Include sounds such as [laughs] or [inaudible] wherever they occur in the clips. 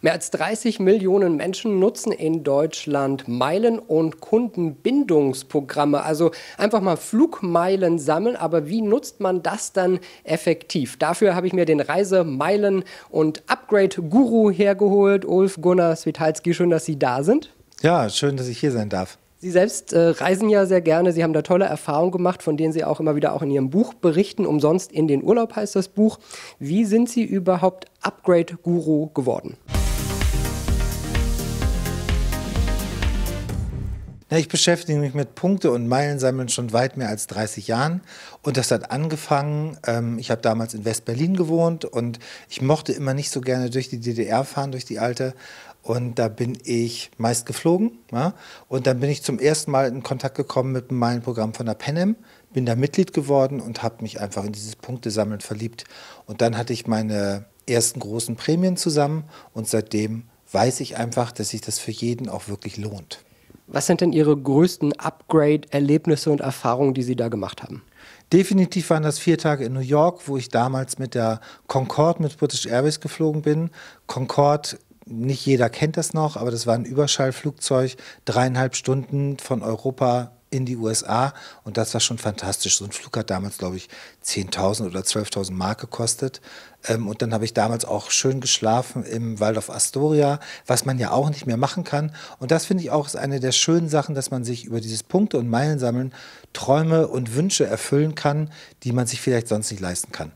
Mehr als 30 Millionen Menschen nutzen in Deutschland Meilen- und Kundenbindungsprogramme. Also einfach mal Flugmeilen sammeln. Aber wie nutzt man das dann effektiv? Dafür habe ich mir den Reise-, Meilen- und Upgrade-Guru hergeholt, Ulf Gunnar Switalski. Schön, dass Sie da sind. Ja, schön, dass ich hier sein darf. Sie selbst äh, reisen ja sehr gerne. Sie haben da tolle Erfahrungen gemacht, von denen Sie auch immer wieder auch in Ihrem Buch berichten. Umsonst in den Urlaub heißt das Buch. Wie sind Sie überhaupt Upgrade-Guru geworden? Na, ich beschäftige mich mit Punkte und Meilen sammeln schon weit mehr als 30 Jahren. Und das hat angefangen, ähm, ich habe damals in West-Berlin gewohnt und ich mochte immer nicht so gerne durch die DDR fahren, durch die alte. Und da bin ich meist geflogen. Ja? Und dann bin ich zum ersten Mal in Kontakt gekommen mit dem Meilenprogramm von der Penem, bin da Mitglied geworden und habe mich einfach in dieses Punktesammeln verliebt. Und dann hatte ich meine ersten großen Prämien zusammen und seitdem weiß ich einfach, dass sich das für jeden auch wirklich lohnt. Was sind denn Ihre größten Upgrade-Erlebnisse und Erfahrungen, die Sie da gemacht haben? Definitiv waren das vier Tage in New York, wo ich damals mit der Concorde mit British Airways geflogen bin. Concorde nicht jeder kennt das noch, aber das war ein Überschallflugzeug, dreieinhalb Stunden von Europa in die USA und das war schon fantastisch. So ein Flug hat damals, glaube ich, 10.000 oder 12.000 Mark gekostet. Ähm, und dann habe ich damals auch schön geschlafen im Waldorf Astoria, was man ja auch nicht mehr machen kann. Und das finde ich auch ist eine der schönen Sachen, dass man sich über dieses Punkte- und Meilen sammeln, Träume und Wünsche erfüllen kann, die man sich vielleicht sonst nicht leisten kann.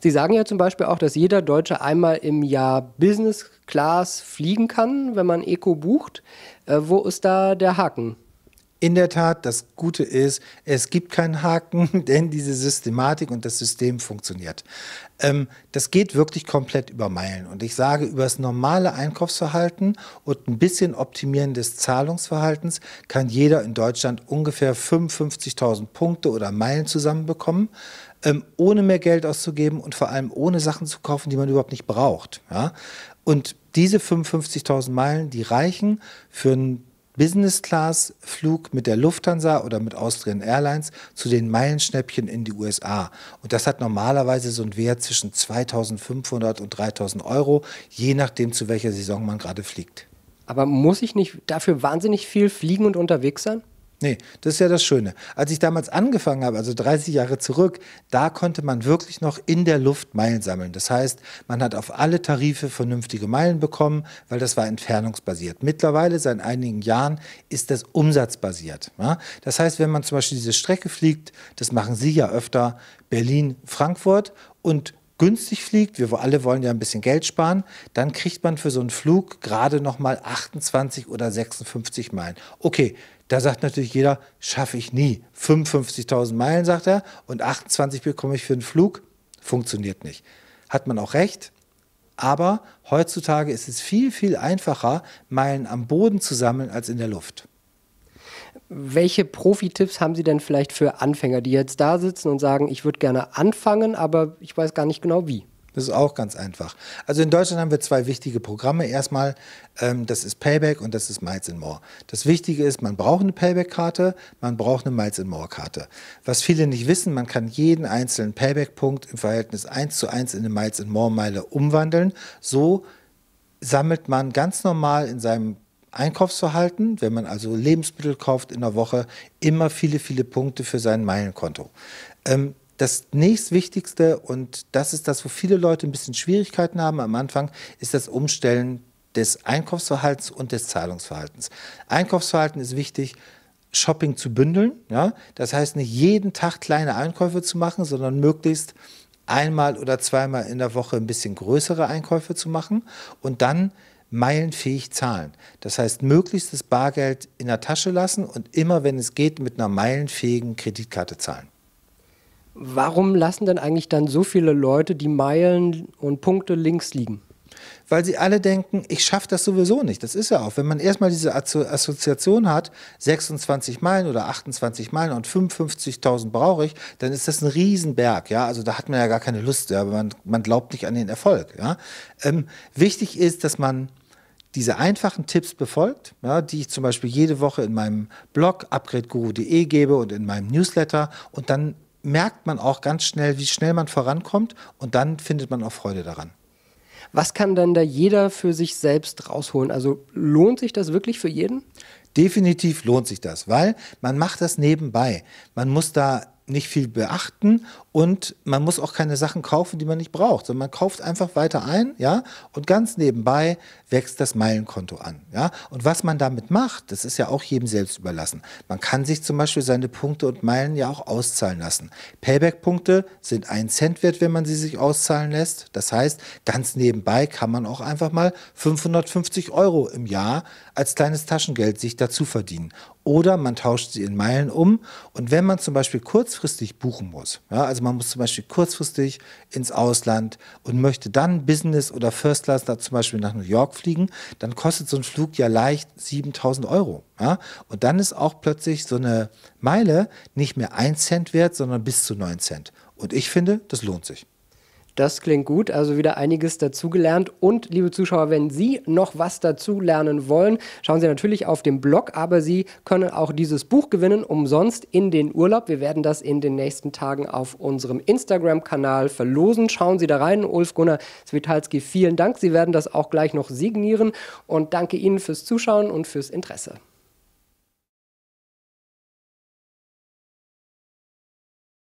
Sie sagen ja zum Beispiel auch, dass jeder Deutsche einmal im Jahr Business Class fliegen kann, wenn man Eco bucht. Äh, wo ist da der Haken? in der Tat, das Gute ist, es gibt keinen Haken, [laughs] denn diese Systematik und das System funktioniert. Ähm, das geht wirklich komplett über Meilen. Und ich sage, über das normale Einkaufsverhalten und ein bisschen Optimieren des Zahlungsverhaltens kann jeder in Deutschland ungefähr 55.000 Punkte oder Meilen zusammenbekommen. Ähm, ohne mehr Geld auszugeben und vor allem ohne Sachen zu kaufen, die man überhaupt nicht braucht. Ja? Und diese 55.000 Meilen, die reichen für ein Business-Class-Flug mit der Lufthansa oder mit Austrian Airlines zu den Meilenschnäppchen in die USA. Und das hat normalerweise so einen Wert zwischen 2500 und 3000 Euro, je nachdem, zu welcher Saison man gerade fliegt. Aber muss ich nicht dafür wahnsinnig viel fliegen und unterwegs sein? Nee, das ist ja das Schöne. Als ich damals angefangen habe, also 30 Jahre zurück, da konnte man wirklich noch in der Luft Meilen sammeln. Das heißt, man hat auf alle Tarife vernünftige Meilen bekommen, weil das war entfernungsbasiert. Mittlerweile, seit einigen Jahren, ist das umsatzbasiert. Das heißt, wenn man zum Beispiel diese Strecke fliegt, das machen Sie ja öfter, Berlin-Frankfurt und günstig fliegt, wir alle wollen ja ein bisschen Geld sparen, dann kriegt man für so einen Flug gerade noch mal 28 oder 56 Meilen. Okay, da sagt natürlich jeder, schaffe ich nie. 55.000 Meilen, sagt er, und 28 bekomme ich für einen Flug. Funktioniert nicht. Hat man auch recht. Aber heutzutage ist es viel, viel einfacher, Meilen am Boden zu sammeln als in der Luft. Welche Profi-Tipps haben Sie denn vielleicht für Anfänger, die jetzt da sitzen und sagen, ich würde gerne anfangen, aber ich weiß gar nicht genau wie? Das ist auch ganz einfach. Also in Deutschland haben wir zwei wichtige Programme. Erstmal, ähm, das ist Payback und das ist Miles and More. Das Wichtige ist, man braucht eine Payback-Karte, man braucht eine Miles and More-Karte. Was viele nicht wissen, man kann jeden einzelnen Payback-Punkt im Verhältnis 1 zu 1 in eine Miles and More-Meile umwandeln. So sammelt man ganz normal in seinem Einkaufsverhalten, wenn man also Lebensmittel kauft in der Woche, immer viele, viele Punkte für sein Meilenkonto. Ähm, das nächstwichtigste, und das ist das, wo viele Leute ein bisschen Schwierigkeiten haben am Anfang, ist das Umstellen des Einkaufsverhaltens und des Zahlungsverhaltens. Einkaufsverhalten ist wichtig, Shopping zu bündeln. Ja? Das heißt, nicht jeden Tag kleine Einkäufe zu machen, sondern möglichst einmal oder zweimal in der Woche ein bisschen größere Einkäufe zu machen und dann meilenfähig zahlen. Das heißt, möglichst das Bargeld in der Tasche lassen und immer, wenn es geht, mit einer meilenfähigen Kreditkarte zahlen. Warum lassen denn eigentlich dann so viele Leute die Meilen und Punkte links liegen? Weil sie alle denken, ich schaffe das sowieso nicht. Das ist ja auch, wenn man erstmal diese Assoziation hat, 26 Meilen oder 28 Meilen und 55.000 brauche ich, dann ist das ein Riesenberg. Ja? Also da hat man ja gar keine Lust, ja? man, man, glaubt nicht an den Erfolg. Ja? Ähm, wichtig ist, dass man diese einfachen Tipps befolgt, ja, die ich zum Beispiel jede Woche in meinem Blog upgradeguru.de gebe und in meinem Newsletter und dann merkt man auch ganz schnell, wie schnell man vorankommt und dann findet man auch Freude daran. Was kann dann da jeder für sich selbst rausholen? Also lohnt sich das wirklich für jeden? Definitiv lohnt sich das, weil man macht das nebenbei. Man muss da nicht viel beachten und man muss auch keine Sachen kaufen, die man nicht braucht, sondern man kauft einfach weiter ein, ja, und ganz nebenbei wächst das Meilenkonto an, ja. Und was man damit macht, das ist ja auch jedem selbst überlassen. Man kann sich zum Beispiel seine Punkte und Meilen ja auch auszahlen lassen. Payback-Punkte sind ein Cent wert, wenn man sie sich auszahlen lässt. Das heißt, ganz nebenbei kann man auch einfach mal 550 Euro im Jahr als kleines Taschengeld sich dazu verdienen oder man tauscht sie in Meilen um. Und wenn man zum Beispiel kurzfristig buchen muss, ja, also man muss zum Beispiel kurzfristig ins Ausland und möchte dann Business oder First Class da zum Beispiel nach New York fliegen, dann kostet so ein Flug ja leicht 7000 Euro. Ja? Und dann ist auch plötzlich so eine Meile nicht mehr 1 Cent wert, sondern bis zu 9 Cent. Und ich finde, das lohnt sich. Das klingt gut, also wieder einiges dazugelernt. Und liebe Zuschauer, wenn Sie noch was dazulernen wollen, schauen Sie natürlich auf den Blog, aber Sie können auch dieses Buch gewinnen, umsonst in den Urlaub. Wir werden das in den nächsten Tagen auf unserem Instagram-Kanal verlosen. Schauen Sie da rein. Ulf Gunnar Switalski, vielen Dank. Sie werden das auch gleich noch signieren und danke Ihnen fürs Zuschauen und fürs Interesse.